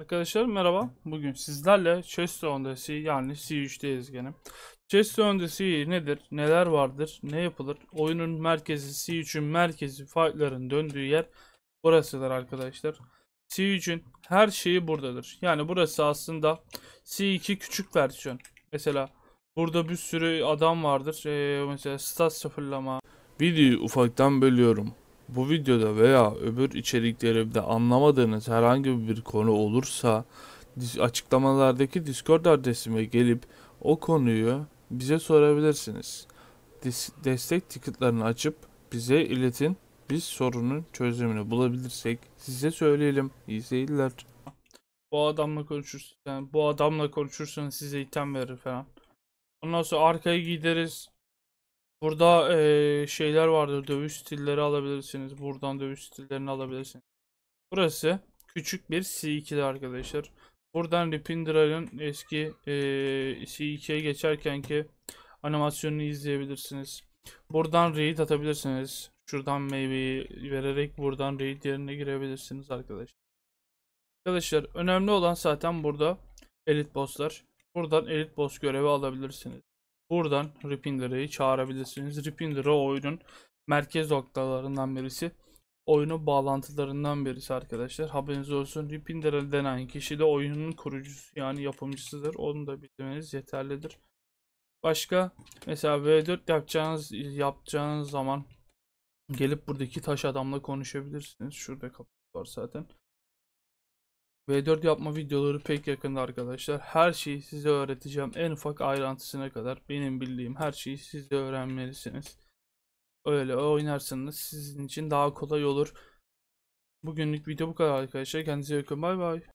Arkadaşlar merhaba. Bugün sizlerle Chestone DC yani C3'teyiz gene. Chestone DC nedir? Neler vardır? Ne yapılır? Oyunun merkezi C3'ün merkezi fightların döndüğü yer burasıdır arkadaşlar. C3'ün her şeyi buradadır. Yani burası aslında C2 küçük versiyon. Mesela burada bir sürü adam vardır. Ee, mesela stat sıfırlama. Videoyu ufaktan bölüyorum. Bu videoda veya öbür içeriklerimde anlamadığınız herhangi bir konu olursa açıklamalardaki Discord adresime gelip o konuyu bize sorabilirsiniz. Destek ticketlarını açıp bize iletin. Biz sorunun çözümünü bulabilirsek size söyleyelim. İyi seyirler. Bu adamla konuşursan bu adamla konuşursan size item verir falan. Ondan sonra arkaya gideriz. Burada e, şeyler vardır. Dövüş stilleri alabilirsiniz. Buradan dövüş stillerini alabilirsiniz. Burası küçük bir C2'de arkadaşlar. Buradan Ripindra'nın eski e, C2'ye geçerken ki animasyonunu izleyebilirsiniz. Buradan raid atabilirsiniz. Şuradan maybe vererek buradan raid yerine girebilirsiniz arkadaşlar. Arkadaşlar önemli olan zaten burada elit bosslar. Buradan elit boss görevi alabilirsiniz. Buradan Ripinder'ı çağırabilirsiniz. Ripinder oyunun merkez noktalarından birisi. Oyunu bağlantılarından birisi arkadaşlar. Haberiniz olsun. Ripinder'ı denen kişi de oyunun kurucusu yani yapımcısıdır. Onu da bilmeniz yeterlidir. Başka mesela V4 yapacağınız yapacağınız zaman gelip buradaki taş adamla konuşabilirsiniz. Şurada kapı var zaten. V4 yapma videoları pek yakında arkadaşlar. Her şeyi size öğreteceğim. En ufak ayrıntısına kadar benim bildiğim her şeyi siz de öğrenmelisiniz. Öyle oynarsanız sizin için daha kolay olur. Bugünlük video bu kadar arkadaşlar. Kendinize iyi bakın. Bay bay.